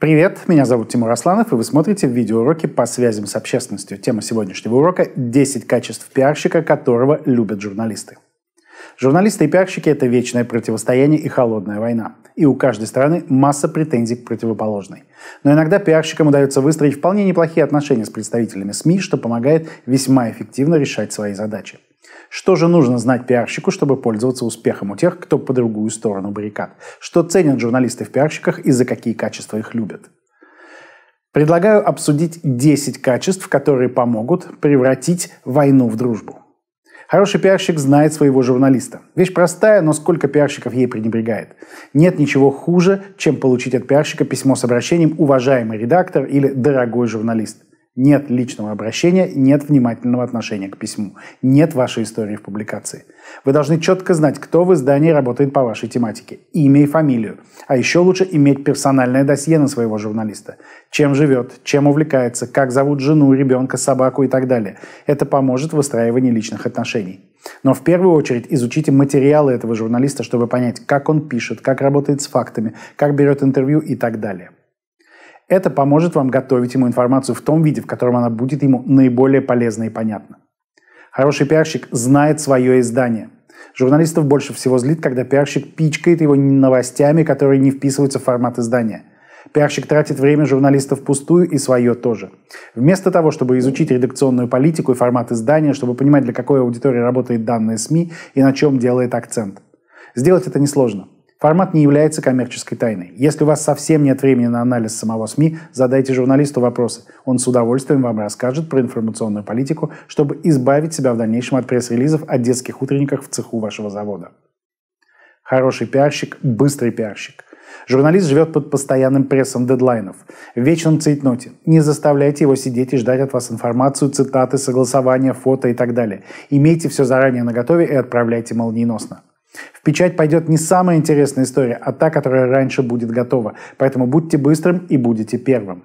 Привет, меня зовут Тимур Асланов, и вы смотрите видеоуроки по связям с общественностью. Тема сегодняшнего урока – 10 качеств пиарщика, которого любят журналисты. Журналисты и пиарщики – это вечное противостояние и холодная война. И у каждой стороны масса претензий к противоположной. Но иногда пиарщикам удается выстроить вполне неплохие отношения с представителями СМИ, что помогает весьма эффективно решать свои задачи. Что же нужно знать пиарщику, чтобы пользоваться успехом у тех, кто по другую сторону баррикад? Что ценят журналисты в пиарщиках и за какие качества их любят? Предлагаю обсудить 10 качеств, которые помогут превратить войну в дружбу. Хороший пиарщик знает своего журналиста. Вещь простая, но сколько пиарщиков ей пренебрегает. Нет ничего хуже, чем получить от пиарщика письмо с обращением «Уважаемый редактор» или «Дорогой журналист». Нет личного обращения, нет внимательного отношения к письму, нет вашей истории в публикации. Вы должны четко знать, кто в издании работает по вашей тематике, имя и фамилию. А еще лучше иметь персональное досье на своего журналиста. Чем живет, чем увлекается, как зовут жену, ребенка, собаку и так далее. Это поможет в выстраивании личных отношений. Но в первую очередь изучите материалы этого журналиста, чтобы понять, как он пишет, как работает с фактами, как берет интервью и так далее. Это поможет вам готовить ему информацию в том виде, в котором она будет ему наиболее полезна и понятна. Хороший пиарщик знает свое издание. Журналистов больше всего злит, когда пиарщик пичкает его новостями, которые не вписываются в формат издания. Пиарщик тратит время журналистов впустую и свое тоже. Вместо того, чтобы изучить редакционную политику и формат издания, чтобы понимать, для какой аудитории работает данная СМИ и на чем делает акцент. Сделать это несложно. Формат не является коммерческой тайной. Если у вас совсем нет времени на анализ самого СМИ, задайте журналисту вопросы. Он с удовольствием вам расскажет про информационную политику, чтобы избавить себя в дальнейшем от пресс-релизов о детских утренниках в цеху вашего завода. Хороший пиарщик – быстрый пиарщик. Журналист живет под постоянным прессом дедлайнов, в вечном цейтноте. Не заставляйте его сидеть и ждать от вас информацию, цитаты, согласования, фото и так далее. Имейте все заранее наготове и отправляйте молниеносно. В печать пойдет не самая интересная история, а та, которая раньше будет готова. Поэтому будьте быстрым и будете первым.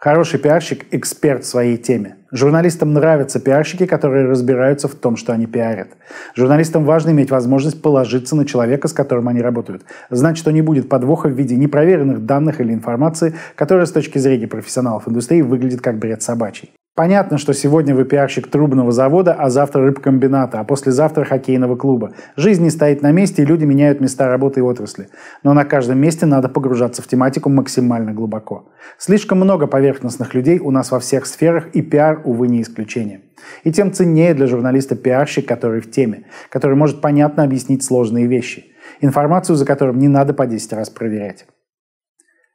Хороший пиарщик – эксперт в своей теме. Журналистам нравятся пиарщики, которые разбираются в том, что они пиарят. Журналистам важно иметь возможность положиться на человека, с которым они работают. Знать, что не будет подвоха в виде непроверенных данных или информации, которая с точки зрения профессионалов индустрии выглядит как бред собачий. Понятно, что сегодня вы пиарщик трубного завода, а завтра рыбкомбината, а послезавтра хоккейного клуба. Жизнь не стоит на месте, и люди меняют места работы и отрасли. Но на каждом месте надо погружаться в тематику максимально глубоко. Слишком много поверхностных людей у нас во всех сферах, и пиар, увы, не исключение. И тем ценнее для журналиста пиарщик, который в теме, который может понятно объяснить сложные вещи. Информацию, за которым не надо по 10 раз проверять.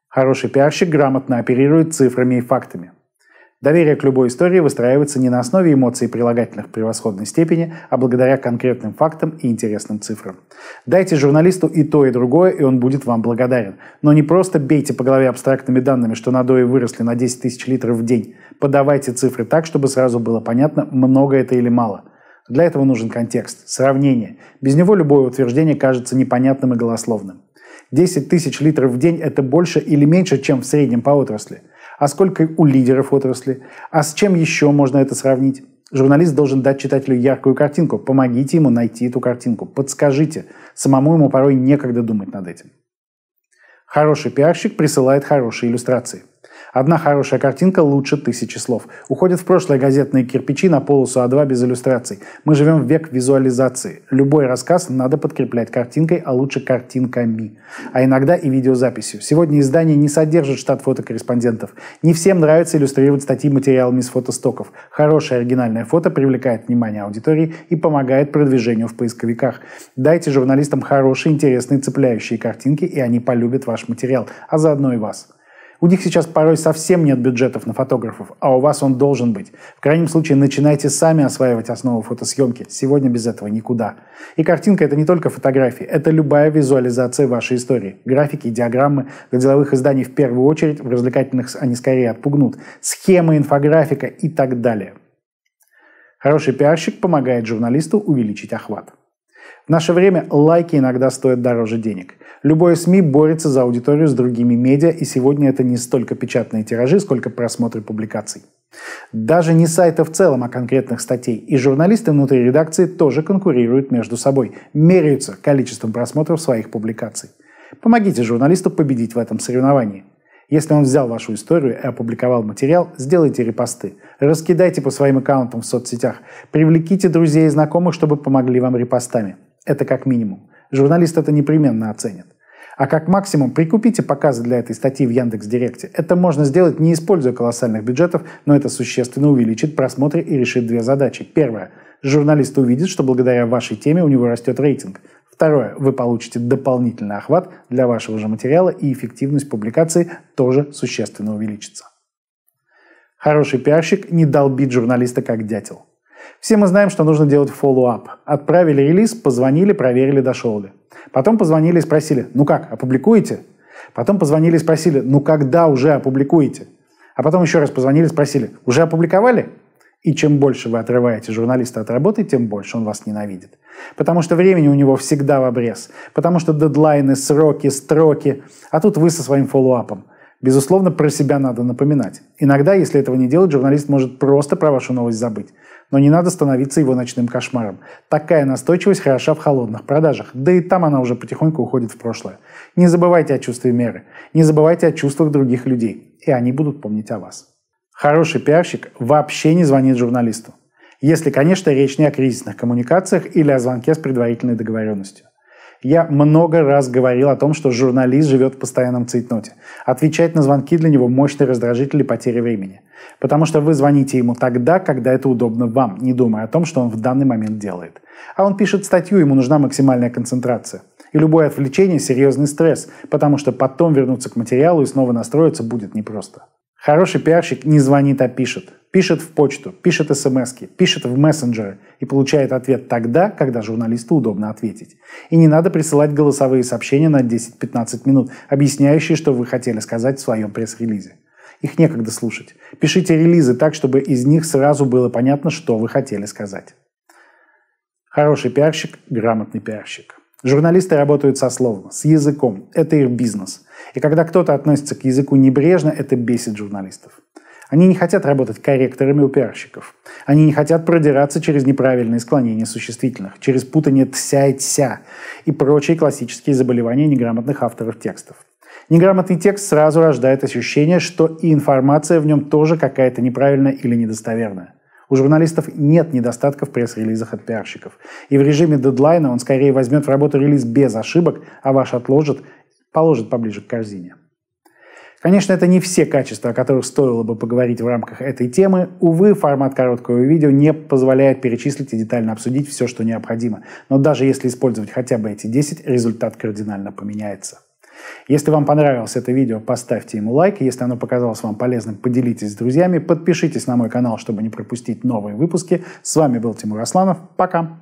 Хороший пиарщик грамотно оперирует цифрами и фактами – Доверие к любой истории выстраивается не на основе эмоций прилагательных превосходной степени, а благодаря конкретным фактам и интересным цифрам. Дайте журналисту и то, и другое, и он будет вам благодарен. Но не просто бейте по голове абстрактными данными, что надои выросли на 10 тысяч литров в день. Подавайте цифры так, чтобы сразу было понятно, много это или мало. Для этого нужен контекст, сравнение. Без него любое утверждение кажется непонятным и голословным. 10 тысяч литров в день – это больше или меньше, чем в среднем по отрасли а сколько у лидеров отрасли, а с чем еще можно это сравнить. Журналист должен дать читателю яркую картинку. Помогите ему найти эту картинку. Подскажите. Самому ему порой некогда думать над этим. Хороший пиарщик присылает хорошие иллюстрации. Одна хорошая картинка лучше тысячи слов. Уходят в прошлое газетные кирпичи на полосу А2 без иллюстраций. Мы живем в век визуализации. Любой рассказ надо подкреплять картинкой, а лучше картинками. А иногда и видеозаписью. Сегодня издание не содержит штат фотокорреспондентов. Не всем нравится иллюстрировать статьи материалами из фотостоков. Хорошее оригинальное фото привлекает внимание аудитории и помогает продвижению в поисковиках. Дайте журналистам хорошие, интересные, цепляющие картинки, и они полюбят ваш материал, а заодно и вас. У них сейчас порой совсем нет бюджетов на фотографов, а у вас он должен быть. В крайнем случае, начинайте сами осваивать основы фотосъемки. Сегодня без этого никуда. И картинка – это не только фотографии, это любая визуализация вашей истории. Графики диаграммы для деловых изданий в первую очередь, в развлекательных они скорее отпугнут. Схемы, инфографика и так далее. Хороший пиарщик помогает журналисту увеличить охват. В наше время лайки иногда стоят дороже денег. Любое СМИ борется за аудиторию с другими медиа, и сегодня это не столько печатные тиражи, сколько просмотры публикаций. Даже не сайта в целом, а конкретных статей. И журналисты внутри редакции тоже конкурируют между собой, меряются количеством просмотров своих публикаций. Помогите журналисту победить в этом соревновании. Если он взял вашу историю и опубликовал материал, сделайте репосты. Раскидайте по своим аккаунтам в соцсетях. Привлеките друзей и знакомых, чтобы помогли вам репостами. Это как минимум. Журналист это непременно оценит. А как максимум прикупите показы для этой статьи в Яндекс.Директе. Это можно сделать, не используя колоссальных бюджетов, но это существенно увеличит просмотры и решит две задачи. Первое. Журналист увидит, что благодаря вашей теме у него растет рейтинг. Второе. Вы получите дополнительный охват для вашего же материала и эффективность публикации тоже существенно увеличится. Хороший пиарщик не долбит журналиста как дятел. Все мы знаем, что нужно делать фоллоуап. Отправили релиз, позвонили, проверили, дошел ли. Потом позвонили и спросили, ну как, опубликуете? Потом позвонили и спросили, ну когда уже опубликуете? А потом еще раз позвонили и спросили, уже опубликовали? И чем больше вы отрываете журналиста от работы, тем больше он вас ненавидит. Потому что времени у него всегда в обрез. Потому что дедлайны, сроки, строки. А тут вы со своим фоллоуапом – Безусловно, про себя надо напоминать. Иногда, если этого не делать, журналист может просто про вашу новость забыть. Но не надо становиться его ночным кошмаром. Такая настойчивость хороша в холодных продажах, да и там она уже потихоньку уходит в прошлое. Не забывайте о чувстве меры, не забывайте о чувствах других людей, и они будут помнить о вас. Хороший пиарщик вообще не звонит журналисту. Если, конечно, речь не о кризисных коммуникациях или о звонке с предварительной договоренностью. Я много раз говорил о том, что журналист живет в постоянном цейтноте. Отвечать на звонки для него мощный раздражитель и потеря времени. Потому что вы звоните ему тогда, когда это удобно вам, не думая о том, что он в данный момент делает. А он пишет статью, ему нужна максимальная концентрация. И любое отвлечение – серьезный стресс, потому что потом вернуться к материалу и снова настроиться будет непросто. Хороший пиарщик не звонит, а пишет пишет в почту, пишет смс, пишет в мессенджеры и получает ответ тогда, когда журналисту удобно ответить. И не надо присылать голосовые сообщения на 10-15 минут, объясняющие, что вы хотели сказать в своем пресс-релизе. Их некогда слушать. Пишите релизы так, чтобы из них сразу было понятно, что вы хотели сказать. Хороший пиарщик – грамотный пиарщик. Журналисты работают со словом, с языком. Это их бизнес. И когда кто-то относится к языку небрежно, это бесит журналистов. Они не хотят работать корректорами у пиарщиков. Они не хотят продираться через неправильные склонения существительных, через путание «тся» и «тся» и прочие классические заболевания неграмотных авторов текстов. Неграмотный текст сразу рождает ощущение, что и информация в нем тоже какая-то неправильная или недостоверная. У журналистов нет недостатка в пресс-релизах от пиарщиков. И в режиме дедлайна он скорее возьмет в работу релиз без ошибок, а ваш отложит, положит поближе к корзине. Конечно, это не все качества, о которых стоило бы поговорить в рамках этой темы. Увы, формат короткого видео не позволяет перечислить и детально обсудить все, что необходимо. Но даже если использовать хотя бы эти 10, результат кардинально поменяется. Если вам понравилось это видео, поставьте ему лайк. Если оно показалось вам полезным, поделитесь с друзьями. Подпишитесь на мой канал, чтобы не пропустить новые выпуски. С вами был Тимур Асланов. Пока!